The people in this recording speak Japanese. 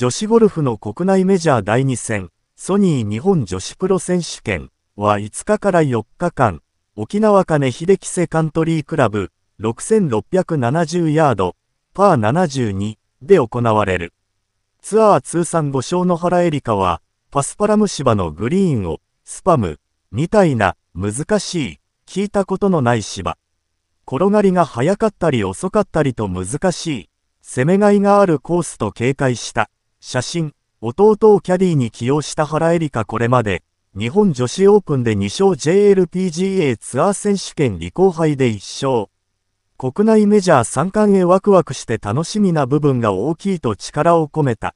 女子ゴルフの国内メジャー第2戦、ソニー日本女子プロ選手権は5日から4日間、沖縄金秀樹セカントリークラブ6670ヤード、パー72で行われる。ツアー通算5勝の原エリカは、パスパラム芝のグリーンを、スパム、みたいな、難しい、聞いたことのない芝。転がりが早かったり遅かったりと難しい、攻めがいがあるコースと警戒した。写真、弟をキャディに起用した原エリカこれまで、日本女子オープンで2勝 JLPGA ツアー選手権離行杯で1勝。国内メジャー3冠へワクワクして楽しみな部分が大きいと力を込めた。